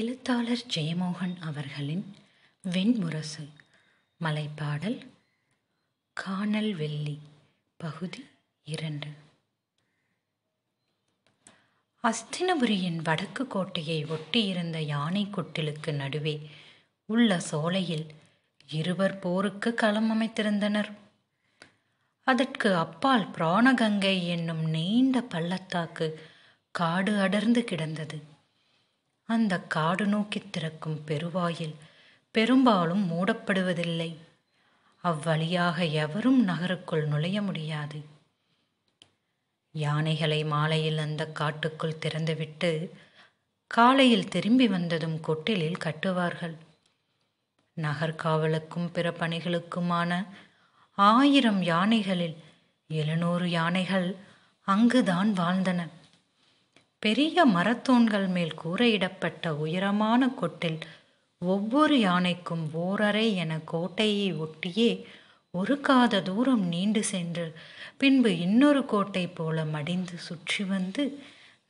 எழுத்தாளர் ஜெயமோகன் அவர்களின் வெண்முரசு மலைப்பாடல் காணல் வெள்ளி பகுதி இரண்டு அஸ்தினபுரியின் வடக்கு கோட்டையை ஒட்டியிருந்த யானை குட்டிலுக்கு நடுவே உள்ள சோலையில் இருவர் போருக்கு களம் அமைத்திருந்தனர் அதற்கு அப்பால் பிராணகங்கை என்னும் நீண்ட பள்ளத்தாக்கு காடு அடர்ந்து கிடந்தது அந்த காடு நோக்கி திறக்கும் பெருவாயில் பெரும்பாலும் மூடப்படுவதில்லை அவ்வழியாக எவரும் நகருக்குள் நுழைய முடியாது யானைகளை மாலையில் அந்த காட்டுக்குள் திறந்துவிட்டு காலையில் திரும்பி வந்ததும் கொட்டிலில் கட்டுவார்கள் நகர்காவலுக்கும் பிற பணிகளுக்குமான ஆயிரம் யானைகளில் எழுநூறு யானைகள் அங்குதான் வாழ்ந்தன பெரிய மரத்தூண்கள் மேல் கூரையிடப்பட்ட உயரமான கொட்டில் ஒவ்வொரு யானைக்கும் ஓரறை என கோட்டையை ஒட்டியே ஒரு காத தூரம் நீண்டு சென்று பின்பு இன்னொரு கோட்டை போல மடிந்து சுற்றி வந்து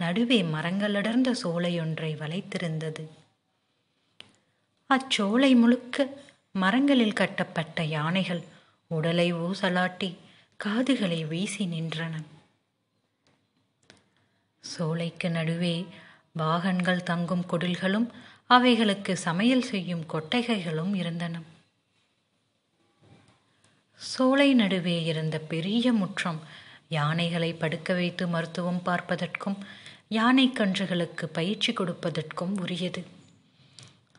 நடுவே மரங்களடர்ந்த சோலையொன்றை வளைத்திருந்தது அச்சோலை முழுக்க மரங்களில் கட்டப்பட்ட யானைகள் உடலை ஊசலாட்டி காதுகளை வீசி நின்றன சோலைக்கு நடுவே பாகன்கள் தங்கும் குடில்களும் அவைகளுக்கு சமையல் செய்யும் கொட்டைகைகளும் இருந்தன சோலை நடுவே இருந்த பெரிய முற்றம் யானைகளை படுக்க வைத்து மருத்துவம் பார்ப்பதற்கும் யானை கன்றுகளுக்கு பயிற்சி கொடுப்பதற்கும் உரியது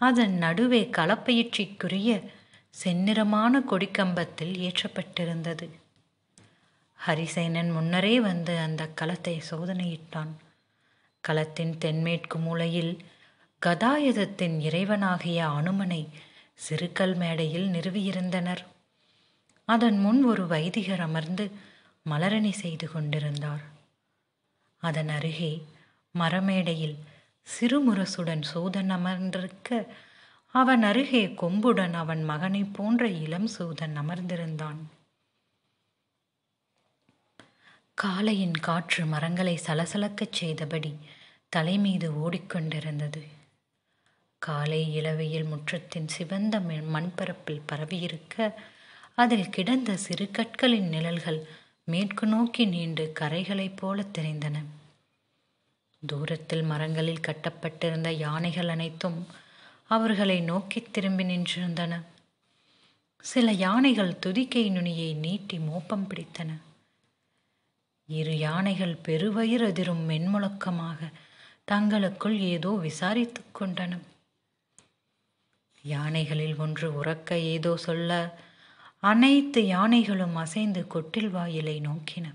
அதன் நடுவே களப்பயிற்சிக்குரிய செந்நிறமான கொடிக்கம்பத்தில் ஏற்றப்பட்டிருந்தது ஹரிசேனன் முன்னரே வந்து அந்த களத்தை சோதனையிட்டான் களத்தின் தென்மேற்கு மூலையில் கதாயுதத்தின் இறைவனாகிய அனுமனை சிறுக்கல் மேடையில் நிறுவியிருந்தனர் அதன் முன் ஒரு வைதிகர் அமர்ந்து மலரணி செய்து கொண்டிருந்தார் அதன் அருகே மரமேடையில் சிறுமுரசுடன் சூதன் அமர்ந்திருக்க அவன் அருகே கொம்புடன் அவன் மகனைப் போன்ற இளம் சூதன் அமர்ந்திருந்தான் காலையின் காற்று மரங்களை சலசலக்கச் செய்தபடி தலைமீது ஓடிக்கொண்டிருந்தது காலை இளவையில் முற்றத்தின் சிவந்த மண்பரப்பில் பரவியிருக்க அதில் கிடந்த சிறு கற்களின் நிழல்கள் மேற்கு நோக்கி நீண்டு கரைகளைப் போல தெரிந்தன தூரத்தில் மரங்களில் கட்டப்பட்டிருந்த யானைகள் அனைத்தும் அவர்களை நோக்கி திரும்பி நின்றிருந்தன சில யானைகள் துதிக்கை நுனியை நீட்டி மோப்பம் பிடித்தன இரு யானைகள் பெருவயிரதிரும் மென்முழக்கமாக தங்களுக்குள் ஏதோ விசாரித்துக் கொண்டன யானைகளில் ஒன்று உறக்க ஏதோ சொல்ல அனைத்து யானைகளும் அசைந்து கொட்டில் வாயிலை நோக்கின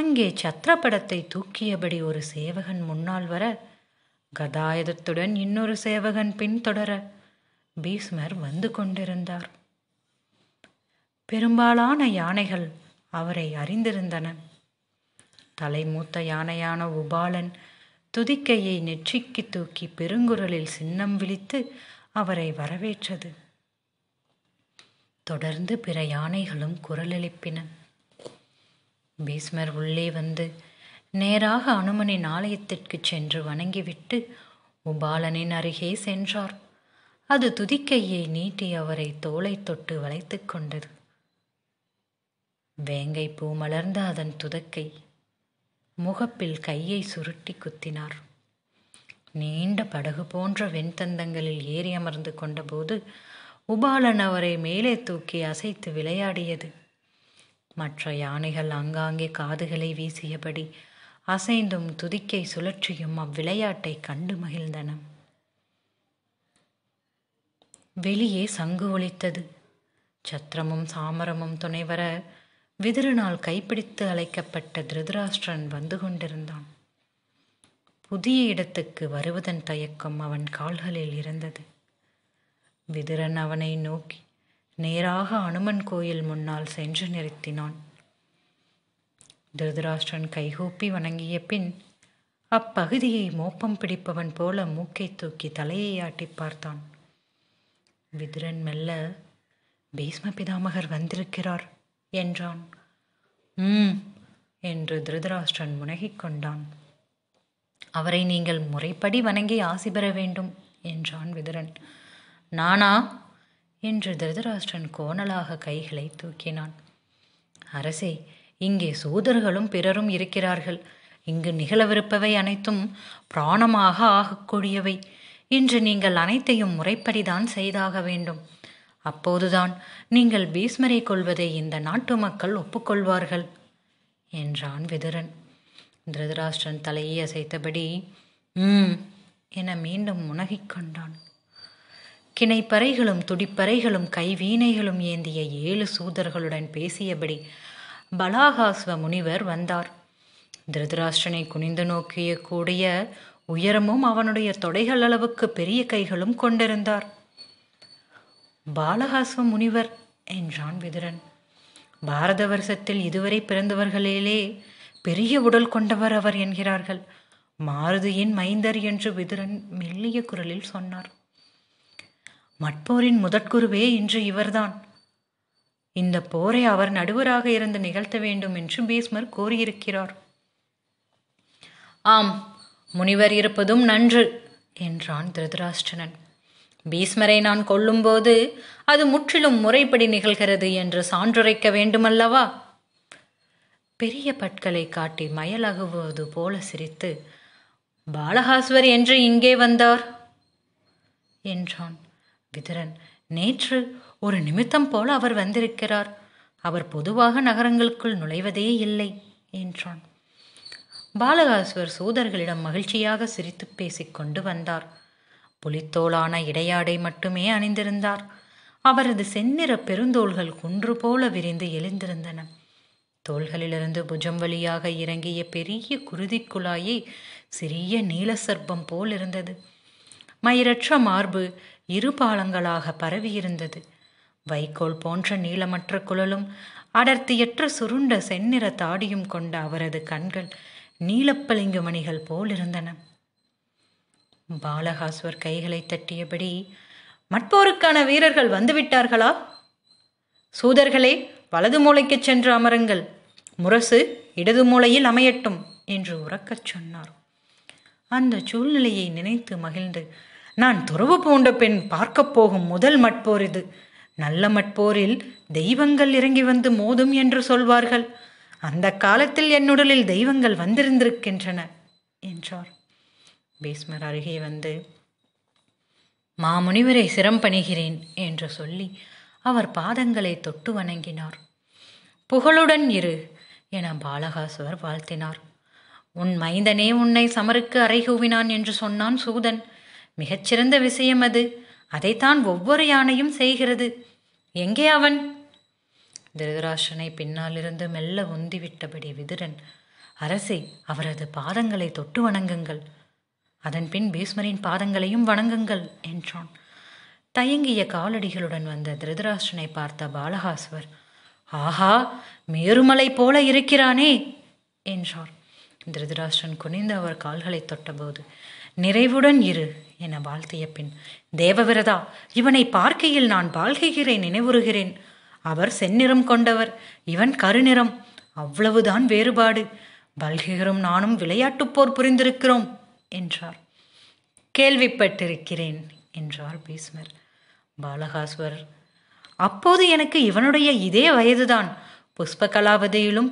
அங்கே சத்திரப்படத்தை தூக்கியபடி ஒரு சேவகன் முன்னால் வர கதாயுதத்துடன் இன்னொரு சேவகன் பின்தொடர பீஸ்மர் வந்து கொண்டிருந்தார் பெரும்பாலான யானைகள் அவரை அறிந்திருந்தன தலைமூத்த யானையான உபாலன் துதிக்கையை நெற்றிக்கு தூக்கி பெருங்குரலில் சின்னம் விழித்து அவரை வரவேற்றது தொடர்ந்து பிற யானைகளும் குரல் எழுப்பின பீஸ்மர் உள்ளே வந்து நேராக அனுமனின் ஆலயத்திற்கு சென்று வணங்கிவிட்டு உபாலனின் அருகே சென்றார் அது துதிக்கையை நீட்டி அவரை தோலை தொட்டு வளைத்து கொண்டது வேங்கை பூ மலர்ந்த அதன் துதக்கை முகப்பில் கையை சுருட்டி குத்தினார் நீண்ட படகு போன்ற வெண்தந்தங்களில் ஏறி அமர்ந்து கொண்டபோது உபாலன் அவரை மேலே தூக்கி அசைத்து விளையாடியது மற்ற யானைகள் அங்காங்கே காதுகளை வீசியபடி அசைந்தும் துதிக்கை சுழற்சியும் அவ்விளையாட்டை கண்டு மகிழ்ந்தன வெளியே சங்கு ஒலித்தது சத்திரமும் சாமரமும் துணைவர விதிரனால் கைப்பிடித்து அழைக்கப்பட்ட திருதராஷ்டிரன் வந்து கொண்டிருந்தான் புதிய இடத்துக்கு வருவதன் தயக்கம் அவன் கால்களில் இருந்தது விதுரன் அவனை நோக்கி நேராக அனுமன் கோயில் முன்னால் சென்று நிறுத்தினான் திருதராஷ்டிரன் கைகூப்பி வணங்கிய பின் அப்பகுதியை மோப்பம் பிடிப்பவன் போல மூக்கை தூக்கி தலையை ஆட்டி பார்த்தான் விதுரன் மெல்ல பீஷ்ம பிதாமகர் வந்திருக்கிறார் என்றான் ம் என்று திருதராஷ்டிரன் முனகிக் கொண்டான் அவரை நீங்கள் முறைப்படி வணங்கி ஆசி பெற வேண்டும் என்றான் விதுரன் நானா என்று திருதராஷ்டிரன் கோணலாக கைகளை தூக்கினான் அரசே இங்கே சூதர்களும் பிறரும் இருக்கிறார்கள் இங்கு நிகழவிருப்பவை அனைத்தும் பிராணமாக ஆகக்கூடியவை இன்று நீங்கள் அனைத்தையும் முறைப்படிதான் செய்தாக வேண்டும் அப்போதுதான் நீங்கள் பீஸ்மரை கொள்வதை இந்த நாட்டு மக்கள் ஒப்புக்கொள்வார்கள் என்றான் விதுரன் திருதராஷ்டிரன் தலையை அசைத்தபடி ம் என மீண்டும் முனகிக் கொண்டான் கிணைப்பறைகளும் துடிப்பறைகளும் கைவீணைகளும் ஏந்திய ஏழு சூதர்களுடன் பேசியபடி பலாகாஸ்வ முனிவர் வந்தார் திருதராஷ்டிரனை குனிந்து நோக்கிய கூடிய உயரமும் அவனுடைய தொடைகள் அளவுக்கு பெரிய கைகளும் கொண்டிருந்தார் பாலஹாஸ்வ முனிவர் என்றான் விதுரன் பாரத வருஷத்தில் இதுவரை பிறந்தவர்களிலே பெரிய உடல் கொண்டவர் அவர் என்கிறார்கள் மாருதியின் மைந்தர் என்று விதுரன் மெல்லிய குரலில் சொன்னார் மற்போரின் முதற்குருவே இன்று இவர்தான் இந்த போரை அவர் நடுவராக இருந்து நிகழ்த்த வேண்டும் என்று பீஸ்மர் கோரியிருக்கிறார் ஆம் முனிவர் இருப்பதும் நன்று என்றான் திருதராஷ்டிரனன் பீஸ்மரை நான் கொல்லும்போது அது முற்றிலும் முறைப்படி நிகழ்கிறது என்று சான்றுரைக்க வேண்டுமல்லவா பெரிய பட்களை காட்டி மயலகுவது போல சிரித்து பாலகாஸ்வர் என்று இங்கே வந்தார் என்றான் விதுரன் நேற்று ஒரு நிமித்தம் போல அவர் வந்திருக்கிறார் அவர் பொதுவாக நகரங்களுக்குள் நுழைவதே இல்லை என்றான் பாலகாஸ்வர் சூதர்களிடம் மகிழ்ச்சியாக சிரித்து பேசிக்கொண்டு வந்தார் புலித்தோளான இடையாடை மட்டுமே அணிந்திருந்தார் அவரது செந்நிற பெருந்தோள்கள் குன்று போல விரிந்து எழுந்திருந்தன தோள்களிலிருந்து புஜம் வழியாக இறங்கிய பெரிய குருதி குழாயை சிறிய நீல சர்ப்பம் போல் இருந்தது மயிரற்ற மார்பு இரு பாலங்களாக பரவியிருந்தது வைக்கோல் போன்ற நீளமற்ற குழலும் அடர்த்தியற்ற சுருண்ட செந்நிற தாடியும் கொண்ட அவரது கண்கள் நீலப்பளிங்கு மணிகள் போல் இருந்தன பாலகாசுவர் கைகளை தட்டியபடி மட்போருக்கான வீரர்கள் வந்துவிட்டார்களா சூதர்களே வலது மூளைக்கு சென்று அமருங்கள் முரசு இடது மூலையில் அமையட்டும் என்று உறக்கச் சொன்னார் அந்த சூழ்நிலையை நினைத்து மகிழ்ந்து நான் துறவு பூண்ட பெண் பார்க்கப் போகும் முதல் மட்போர் இது நல்ல மட்போரில் தெய்வங்கள் இறங்கி வந்து மோதும் என்று சொல்வார்கள் அந்த காலத்தில் என்னுடலில் தெய்வங்கள் வந்திருந்திருக்கின்றன என்றார் பீஸ்மர் அருகே வந்து மாமுனிவரை சிரம் பணிகிறேன் என்று சொல்லி அவர் பாதங்களை தொட்டு வணங்கினார் புகழுடன் இரு என பாலகாசுவர் வாழ்த்தினார் உன் மைந்தனே உன்னை சமருக்கு அறைகூவினான் என்று சொன்னான் சூதன் மிகச்சிறந்த விஷயம் அது அதைத்தான் ஒவ்வொரு யானையும் செய்கிறது எங்கே அவன் திருதராஷனை பின்னாலிருந்து மெல்ல உந்திவிட்டபடி விதுரன் அரசே அவரது பாதங்களை தொட்டு வணங்குங்கள் அதன்பின் பீஸ்மரின் பாதங்களையும் வணங்குங்கள் என்றான் தயங்கிய காலடிகளுடன் வந்த திருதராஷ்டனை பார்த்த பாலஹாஸ்வர் ஆஹா மேருமலை போல இருக்கிறானே என்றார் திருதராஷ்டன் குனிந்து அவர் கால்களை தொட்டபோது நிறைவுடன் இரு என வாழ்த்திய பின் தேவவிரதா இவனை பார்க்கையில் நான் வாழ்கைகளை நினைவுறுகிறேன் அவர் செந்நிறம் கொண்டவர் இவன் கருநிறம் அவ்வளவுதான் வேறுபாடு பல்கிகரும் நானும் விளையாட்டுப் போர் புரிந்திருக்கிறோம் என்றார் கேள்விப்பட்டிருக்கிறேன் என்றார் பீஸ்மர் பாலகாஸ்வர் அப்போது எனக்கு இவனுடைய இதே வயதுதான் புஷ்ப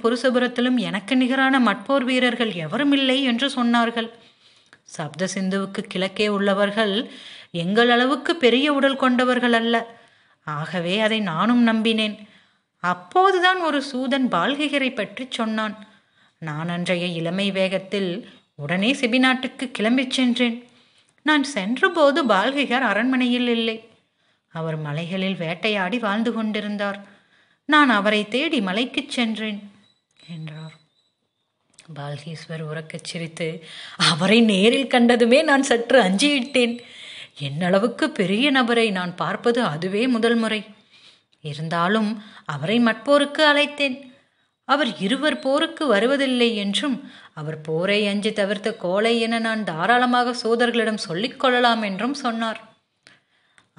புருஷபுரத்திலும் எனக்கு நிகரான மட்போர் வீரர்கள் எவரும் இல்லை என்று சொன்னார்கள் சப்த சிந்துவுக்கு கிழக்கே உள்ளவர்கள் எங்கள் அளவுக்கு பெரிய உடல் கொண்டவர்கள் அல்ல ஆகவே அதை நானும் நம்பினேன் அப்போதுதான் ஒரு சூதன் பால்கிகரை பற்றி சொன்னான் நான் அன்றைய இளமை வேகத்தில் உடனே சிபி நாட்டுக்கு கிளம்பிச் சென்றேன் நான் சென்றபோது பால்கிகார் அரண்மனையில் இல்லை அவர் மலைகளில் வேட்டையாடி வாழ்ந்து கொண்டிருந்தார் நான் அவரை தேடி மலைக்குச் சென்றேன் என்றார் பால்கீஸ்வர் உறக்கச் சிரித்து அவரை நேரில் கண்டதுமே நான் சற்று அஞ்சியிட்டேன் என்னளவுக்கு பெரிய நபரை நான் பார்ப்பது அதுவே முதல் முறை இருந்தாலும் அவரை மற்போருக்கு அழைத்தேன் அவர் இருவர் போருக்கு வருவதில்லை என்றும் அவர் போரை அஞ்சு தவிர்த்து கோலை என நான் தாராளமாக சூதர்களிடம் சொல்லிக்கொள்ளலாம் என்றும் சொன்னார்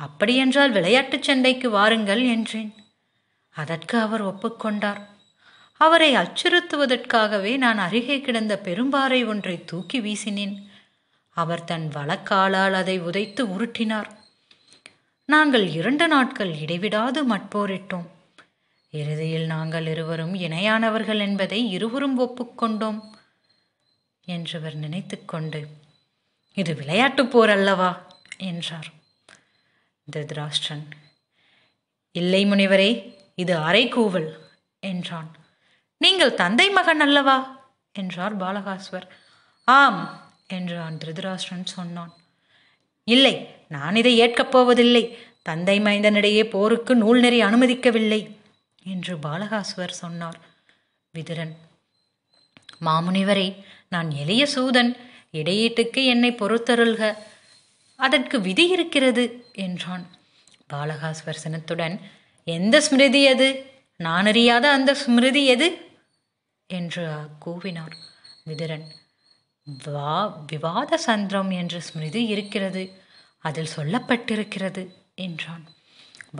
அப்படியென்றால் விளையாட்டுச் சண்டைக்கு வாருங்கள் என்றேன் அதற்கு அவர் ஒப்புக்கொண்டார் அவரை அச்சுறுத்துவதற்காகவே நான் அருகே கிடந்த பெரும்பாறை ஒன்றை தூக்கி வீசினேன் அவர் தன் வழக்காலால் அதை உதைத்து உருட்டினார் நாங்கள் இரண்டு நாட்கள் இடைவிடாது மட்போரிட்டோம் இறுதியில் நாங்கள் இருவரும் இணையானவர்கள் என்பதை இருவரும் ஒப்புக்கொண்டோம் என்றவர் நினைத்து கொண்டு இது விளையாட்டு போர் அல்லவா என்றார் திருதராஷ்டிரன் இல்லை முனிவரே இது அரைக்கூவல் என்றான் நீங்கள் தந்தை மகன் அல்லவா என்றார் பாலகாஸ்வர் ஆம் என்றான் திருதராஷ்டிரன் சொன்னான் இல்லை நான் இதை ஏற்கப் போவதில்லை தந்தை மைந்தனிடையே போருக்கு நூல் நெறி அனுமதிக்கவில்லை என்று பாலகாஸ்வர் சொன்னார் விதுரன் மாமுனிவரே நான் எளிய சூதன் இடையீட்டுக்கு என்னை பொறுத்தருள்க அதற்கு விதி இருக்கிறது என்றான் பாலகாஸ்வர்சனத்துடன் எந்த ஸ்மிருதி எது நான் அறியாத அந்த ஸ்மிருதி எது என்று கூவினார் விதிரன் வா விவாத சந்திரம் என்ற ஸ்மிருதி இருக்கிறது அதில் சொல்லப்பட்டிருக்கிறது என்றான்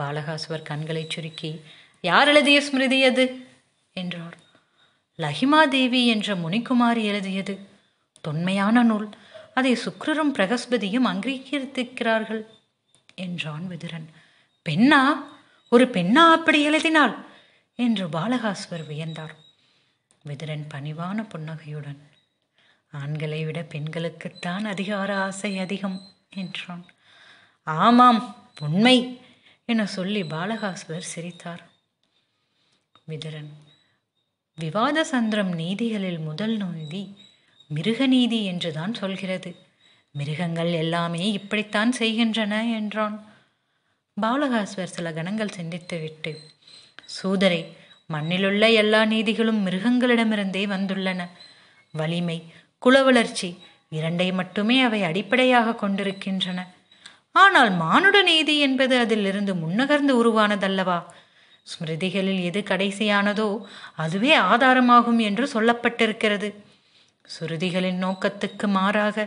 பாலகாசுவர் கண்களை சுருக்கி யார் எழுதிய ஸ்மிருதி அது என்றார் லஹிமாதேவி என்ற முனிக்குமார் எழுதியது தொன்மையான நூல் அதை சுக்ரரும் பிரகஸ்பதியும் அங்கீகரித்திருக்கிறார்கள் என்றான் விதுரன் பெண்ணா ஒரு பெண்ணா அப்படி எழுதினாள் என்று பாலகாஸ்வர் வியந்தார் விதுரன் பணிவான புன்னகையுடன் ஆண்களை விட பெண்களுக்குத்தான் அதிகார ஆசை அதிகம் என்றான் ஆமாம் உண்மை என சொல்லி பாலகாஸ்வர் சிரித்தார் விதுரன் விவாத சந்திரம் நீதிகளில் முதல் நோய்வி மிருக நீதி என்றுதான் சொல்கிறது மிருகங்கள் எல்லாமே இப்படித்தான் செய்கின்றன என்றான் பாலகாஸ்வர் சில கணங்கள் சிந்தித்துவிட்டு சூதரை மண்ணிலுள்ள எல்லா நீதிகளும் மிருகங்களிடமிருந்தே வந்துள்ளன வலிமை குல வளர்ச்சி இரண்டை மட்டுமே அவை அடிப்படையாக கொண்டிருக்கின்றன ஆனால் மானுட நீதி என்பது அதிலிருந்து முன்னகர்ந்து உருவானதல்லவா ஸ்மிருதிகளில் எது கடைசியானதோ அதுவே ஆதாரமாகும் என்று சொல்லப்பட்டிருக்கிறது சுருதிகளின் நோக்கத்துக்கு மாறாக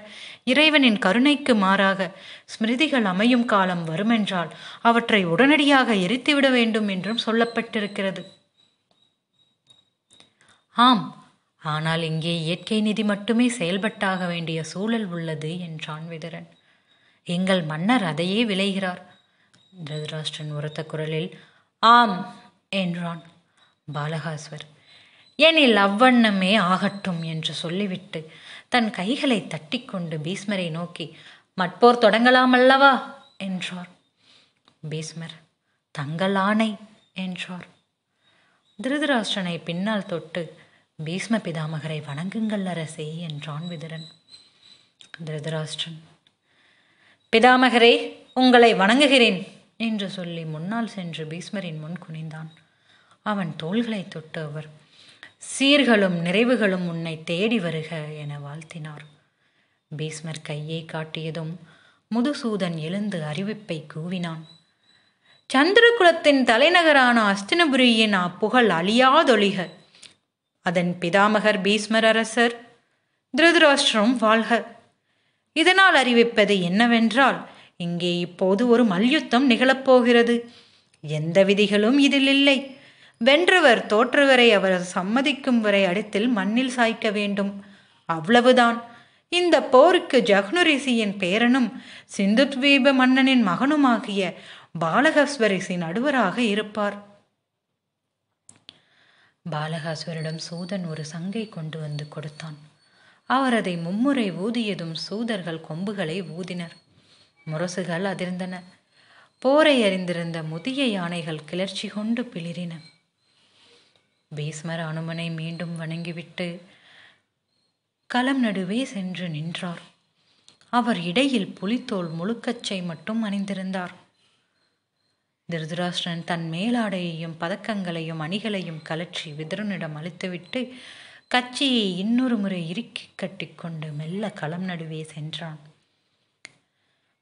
இறைவனின் கருணைக்கு மாறாக ஸ்மிருதிகள் அமையும் காலம் வருமென்றால் அவற்றை உடனடியாக எரித்துவிட வேண்டும் என்றும் சொல்லப்பட்டிருக்கிறது ஆம் ஆனால் இங்கே இயற்கை நிதி மட்டுமே செயல்பட்டாக வேண்டிய சூழல் உள்ளது என்றான் விதரன் எங்கள் மன்னர் அதையே விளைகிறார் திருதராஷ்டிரன் உரத்த குரலில் ஆம் என்றான் பாலகாஸ்வர் எனில் அவ்வண்ணமே ஆகட்டும் என்று சொல்லிவிட்டு தன் கைகளை தட்டிக்கொண்டு பீஸ்மரை நோக்கி மட்போர் தொடங்கலாம் அல்லவா என்றார் பீஸ்மர் தங்கள் ஆணை என்றார் திருதராஷ்டனை பின்னால் தொட்டு பீஸ்ம பிதாமகரை வணங்குங்கள் அரசே என்றான் விதுரன் திருதராஷ்டிரன் பிதாமகரே உங்களை வணங்குகிறேன் என்று சொல்லி முன்னால் சென்று பீஸ்மரின் முன் குனிந்தான் அவன் தோள்களை தொட்டு அவர் சீர்களும் நிறைவுகளும் உன்னை தேடி வருக என வாழ்த்தினார் பீஸ்மர் கையை காட்டியதும் முதுசூதன் எழுந்து அறிவிப்பை கூவினான் சந்திரகுலத்தின் தலைநகரான அஸ்தினபுரியின் அப்புகழ் அழியாதொழிக அதன் பிதாமகர் பீஸ்மர் அரசர் திருதராஷ்டிரம் வாழ்க இதனால் அறிவிப்பது என்னவென்றால் இங்கே இப்போது ஒரு மல்யுத்தம் நிகழப்போகிறது எந்த விதிகளும் இதில் இல்லை வென்றவர் தோற்றவரை அவர் சம்மதிக்கும் வரை அடுத்தில் மண்ணில் சாய்க்க வேண்டும் அவ்வளவுதான் இந்த போருக்கு ஜக்னுரிசியின் பேரனும் சிந்துத்வீப மன்னனின் மகனுமாகிய பாலகஸ்வரிசி நடுவராக இருப்பார் பாலகாசுவரிடம் சூதன் ஒரு சங்கை கொண்டு வந்து கொடுத்தான் அவர் அதை மும்முறை ஊதியதும் சூதர்கள் கொம்புகளை ஊதினர் முரசுகள் அதிர்ந்தன போரை அறிந்திருந்த முதிய யானைகள் கிளர்ச்சி கொண்டு பிளிரின பீஸ்மர் அனுமனை மீண்டும் வணங்கிவிட்டு களம் நடுவே சென்று நின்றார் அவர் இடையில் புலித்தோல் முழுக்கச்சை மட்டும் அணிந்திருந்தார் திருதராஷ்டிரன் தன் மேலாடையையும் பதக்கங்களையும் அணிகளையும் கலற்றி விதுரனிடம் அழித்துவிட்டு கச்சியை இன்னொரு முறை இறுக்கி கட்டிக்கொண்டு மெல்ல களம் நடுவே சென்றான்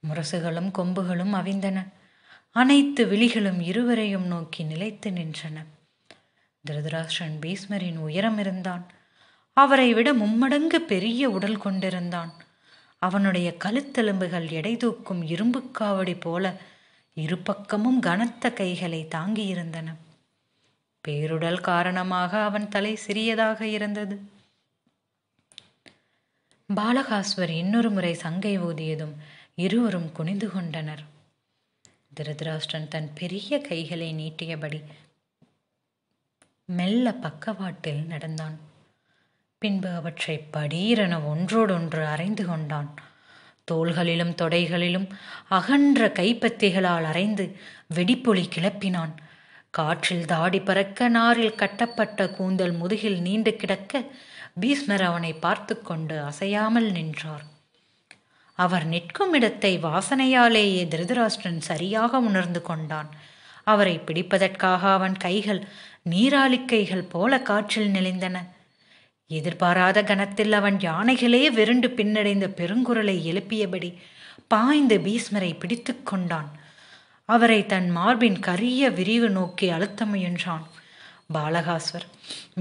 முரசுகளும் கொம்புகளும் அவிந்தன அனைத்து விழிகளும் இருவரையும் நோக்கி நிலைத்து நின்றன திருதராஷ்டன் பீஸ்மரின் உயரம் இருந்தான் அவரை விட மும்மடங்கு பெரிய உடல் கொண்டிருந்தான் அவனுடைய கழுத்தெலும்புகள் தூக்கும் இரும்பு காவடி போல இருபக்கமும் கனத்த கைகளை தாங்கியிருந்தன பேருடல் காரணமாக அவன் தலை சிறியதாக இருந்தது பாலகாஸ்வர் இன்னொரு முறை சங்கை ஊதியதும் இருவரும் குனிந்து கொண்டனர் திருதராஷ்டிரன் தன் பெரிய கைகளை நீட்டியபடி மெல்ல பக்கவாட்டில் நடந்தான் பின்பு அவற்றை படீரென ஒன்றோடொன்று அரைந்து கொண்டான் தோள்களிலும் தொடைகளிலும் அகன்ற கைப்பத்திகளால் அரைந்து வெடிப்பொலி கிளப்பினான் காற்றில் தாடி பறக்க நாரில் கட்டப்பட்ட கூந்தல் முதுகில் நீண்டு கிடக்க பீஸ்மர் அவனை பார்த்து கொண்டு அசையாமல் நின்றார் அவர் நிற்கும் இடத்தை வாசனையாலேயே திருதராஷ்டிரன் சரியாக உணர்ந்து கொண்டான் அவரை பிடிப்பதற்காக அவன் கைகள் நீராளிக்கைகள் போல காற்றில் நெளிந்தன எதிர்பாராத கணத்தில் அவன் யானைகளே விருண்டு பின்னடைந்த பெருங்குரலை எழுப்பியபடி பாய்ந்து பீஸ்மரை பிடித்து கொண்டான் அவரை தன் மார்பின் கரிய விரிவு நோக்கி அழுத்த முயன்றான் பாலகாஸ்வர்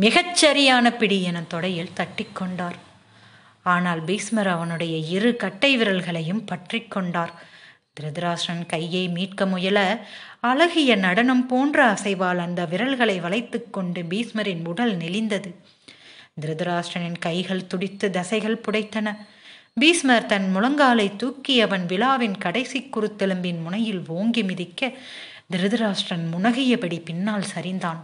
மிகச்சரியான பிடி என தொடையில் தட்டிக்கொண்டார் ஆனால் பீஸ்மர் அவனுடைய இரு கட்டை விரல்களையும் பற்றி கொண்டார் திருதராஷ்டிரன் கையை மீட்க முயல அழகிய நடனம் போன்ற அசைவால் அந்த விரல்களை வளைத்து கொண்டு பீஸ்மரின் உடல் நெளிந்தது திருதராஷ்டிரனின் கைகள் துடித்து தசைகள் புடைத்தன பீஸ்மர் தன் முழங்காலை தூக்கி அவன் விழாவின் கடைசி குருத்தெலும்பின் முனையில் ஓங்கி மிதிக்க திருதராஷ்டிரன் முனகியபடி பின்னால் சரிந்தான்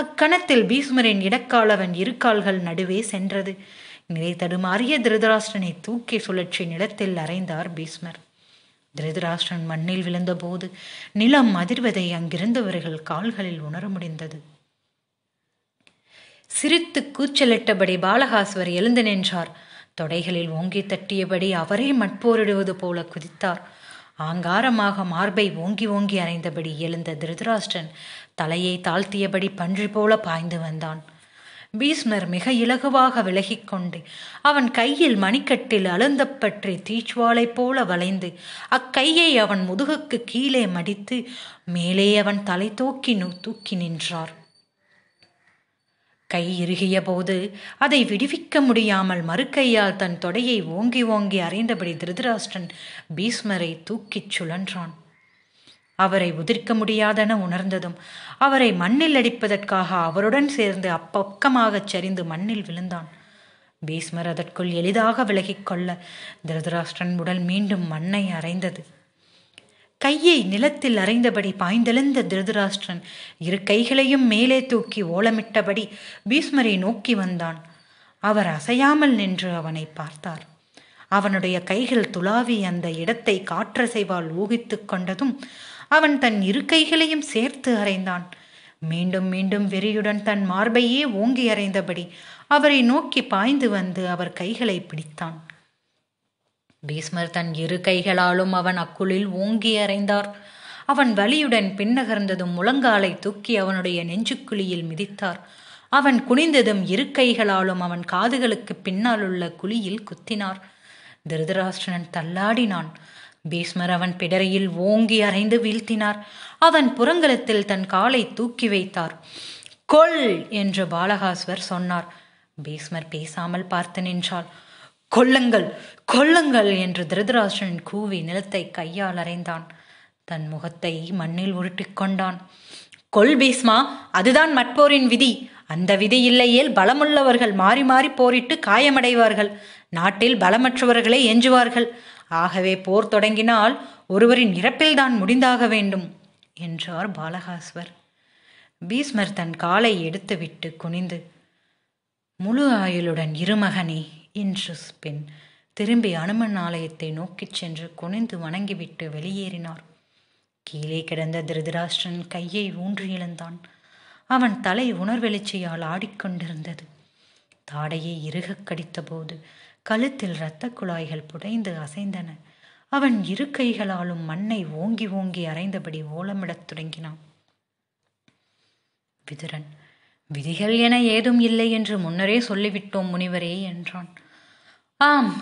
அக்கணத்தில் பீஸ்மரின் இடக்கால் அவன் இருக்கால்கள் நடுவே சென்றது நிலை தடுமாறிய திருதராஷ்டிரனை தூக்கி சுழற்சி நிலத்தில் அறைந்தார் பீஸ்மர் திருதராஷ்டிரன் மண்ணில் விழுந்தபோது நிலம் அதிர்வதை அங்கிருந்தவர்கள் கால்களில் உணர முடிந்தது சிரித்து கூச்சலிட்டபடி பாலகாஸ்வர் எழுந்து நின்றார் தொடைகளில் ஓங்கி தட்டியபடி அவரே மட்போரிடுவது போல குதித்தார் ஆங்காரமாக மார்பை ஓங்கி ஓங்கி அறைந்தபடி எழுந்த திருதராஷ்டிரன் தலையை தாழ்த்தியபடி பன்றி போல பாய்ந்து வந்தான் பீஷ்மர் மிக இலகுவாக விலகிக்கொண்டு அவன் கையில் மணிக்கட்டில் அழுந்தப்பற்றி தீச்சுவாலை போல வளைந்து அக்கையை அவன் முதுகுக்கு கீழே மடித்து மேலே அவன் தலை தூக்கி தூக்கி நின்றார் கை இறுகிய போது அதை விடுவிக்க முடியாமல் மறுக்கையால் தன் தொடையை ஓங்கி ஓங்கி அறைந்தபடி திருதராஷ்டன் பீஸ்மரை தூக்கிச் சுழன்றான் அவரை உதிர்க்க முடியாதென உணர்ந்ததும் அவரை மண்ணில் அடிப்பதற்காக அவருடன் சேர்ந்து அப்பக்கமாகச் சரிந்து மண்ணில் விழுந்தான் பீஸ்மர் அதற்குள் எளிதாக விலகிக்கொள்ள திருதராஷ்டிரன் உடல் மீண்டும் மண்ணை அரைந்தது கையை நிலத்தில் அறைந்தபடி பாய்ந்தெழுந்த திருதராஷ்டிரன் இரு கைகளையும் மேலே தூக்கி ஓலமிட்டபடி பீஸ்மரை நோக்கி வந்தான் அவர் அசையாமல் நின்று அவனை பார்த்தார் அவனுடைய கைகள் துளாவி அந்த இடத்தை காற்றசைவால் ஊகித்து கொண்டதும் அவன் தன் இரு கைகளையும் சேர்த்து அறைந்தான் மீண்டும் மீண்டும் வெறியுடன் தன் மார்பையே ஓங்கி அறைந்தபடி அவரை நோக்கி பாய்ந்து வந்து அவர் கைகளை பிடித்தான் பீஸ்மர் தன் இரு கைகளாலும் அவன் அக்குளில் ஓங்கி அறைந்தார் அவன் வலியுடன் பின்னகர்ந்ததும் முழங்காலை தூக்கி அவனுடைய நெஞ்சுக்குழியில் மிதித்தார் அவன் குனிந்ததும் இரு கைகளாலும் அவன் காதுகளுக்கு பின்னால் உள்ள குழியில் குத்தினார் திருதராஷ்டிரன் தள்ளாடினான் பீஷ்மர் அவன் பிடரையில் ஓங்கி அறைந்து வீழ்த்தினார் அவன் புறங்கலத்தில் தன் காலை தூக்கி வைத்தார் கொல் என்று பாலகாஸ்வர் சொன்னார் பீஷ்மர் பேசாமல் பார்த்து நின்றாள் கொல்லுங்கள் கொல்லுங்கள் என்று திருதராஷ்டன் கூவி நிலத்தை கையால் அறைந்தான் தன் முகத்தை மண்ணில் உருட்டிக்கொண்டான் கொல் பீஸ்மா அதுதான் மற்போரின் விதி அந்த விதி இல்லையேல் பலமுள்ளவர்கள் மாறி மாறி போரிட்டு காயமடைவார்கள் நாட்டில் பலமற்றவர்களை எஞ்சுவார்கள் ஆகவே போர் தொடங்கினால் ஒருவரின் இறப்பில்தான் முடிந்தாக வேண்டும் என்றார் பாலகாஸ்வர் பீஸ்மர் தன் காலை எடுத்துவிட்டு குனிந்து முழு ஆயுளுடன் இருமகனே என்று பெண் திரும்பி அனுமன் ஆலயத்தை நோக்கிச் சென்று குனிந்து வணங்கிவிட்டு வெளியேறினார் கீழே கிடந்த திருதராஷ்டிரன் கையை ஊன்றி எழுந்தான் அவன் தலை உணர்வெளிச்சியால் ஆடிக்கொண்டிருந்தது தாடையை இறுகக் கடித்தபோது கழுத்தில் இரத்த குழாய்கள் புடைந்து அசைந்தன அவன் இரு கைகளாலும் மண்ணை ஓங்கி ஓங்கி அரைந்தபடி ஓலமிடத் தொடங்கினான் விதுரன் விதிகள் என ஏதும் இல்லை என்று முன்னரே சொல்லிவிட்டோம் முனிவரே என்றான் ஆம்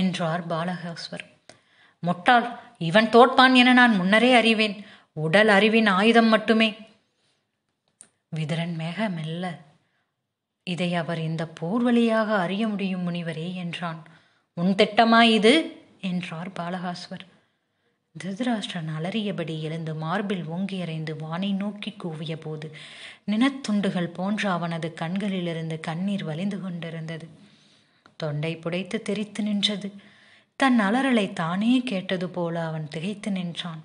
என்றார் பாலகாஸ்வர் முட்டாள் இவன் தோற்பான் என நான் முன்னரே அறிவேன் உடல் அறிவின் ஆயுதம் மட்டுமே விதுரன் மேக மெல்ல இதை அவர் இந்த போர் வழியாக அறிய முடியும் முனிவரே என்றான் உன் திட்டமா இது என்றார் பாலகாஸ்வர் திருதராஷ்டிரன் அலறியபடி எழுந்து மார்பில் ஓங்கி அறைந்து வானை நோக்கி கூவிய போது நினத்துண்டுகள் போன்ற அவனது கண்களிலிருந்து கண்ணீர் வலிந்து கொண்டிருந்தது தொண்டை புடைத்து தெரித்து நின்றது தன் அலறலை தானே கேட்டது போல அவன் திகைத்து நின்றான்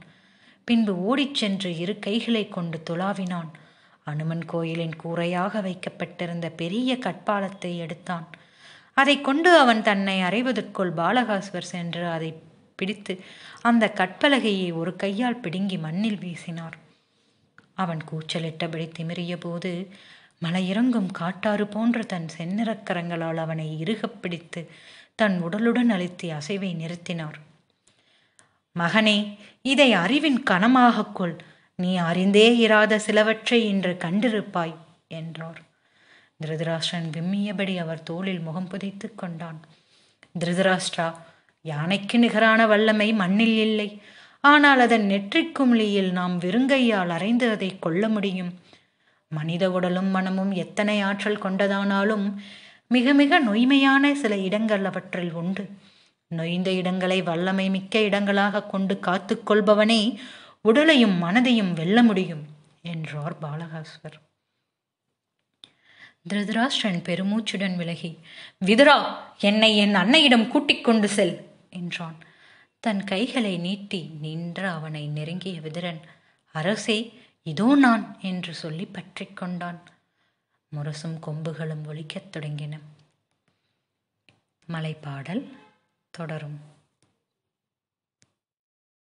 பின்பு ஓடிச் சென்று இரு கைகளை கொண்டு துளாவினான் அனுமன் கோயிலின் கூரையாக வைக்கப்பட்டிருந்த பெரிய கட்பாலத்தை எடுத்தான் அதை கொண்டு அவன் தன்னை அறைவதற்குள் பாலகாசுவர் சென்று அதை பிடித்து அந்த கற்பலகையை ஒரு கையால் பிடுங்கி மண்ணில் வீசினார் அவன் கூச்சலிட்டபடி திமிரிய போது மலையிறங்கும் காட்டாறு போன்ற தன் செந்நிறக்கரங்களால் அவனை இறுகப் பிடித்து தன் உடலுடன் அழுத்தி அசைவை நிறுத்தினார் மகனே இதை அறிவின் கனமாகக் கொள் நீ அறிந்தே இராத சிலவற்றை இன்று கண்டிருப்பாய் என்றார் திருதராஷ்டிரன் விம்மியபடி அவர் தோளில் முகம் புதைத்து கொண்டான் திருதராஷ்டிரா யானைக்கு நிகரான வல்லமை மண்ணில் இல்லை ஆனால் அதன் நெற்றிக்கும்ளியில் நாம் விருங்கையால் அறைந்து அதை கொள்ள முடியும் மனித உடலும் மனமும் எத்தனை ஆற்றல் கொண்டதானாலும் மிக மிக நொய்மையான சில இடங்கள் அவற்றில் உண்டு நொய்ந்த இடங்களை வல்லமை மிக்க இடங்களாக கொண்டு காத்து கொள்பவனே உடலையும் மனதையும் வெல்ல முடியும் என்றார் பாலகாஸ்வர் திருதராஷ்டிரன் பெருமூச்சுடன் விலகி விதுரா என்னை என் அன்னையிடம் கூட்டிக் கொண்டு செல் என்றான் தன் கைகளை நீட்டி நின்ற அவனை நெருங்கிய விதுரன் அரசே இதோ நான் என்று சொல்லி பற்றி கொண்டான் முரசும் கொம்புகளும் ஒலிக்கத் தொடங்கின மலைப்பாடல் தொடரும்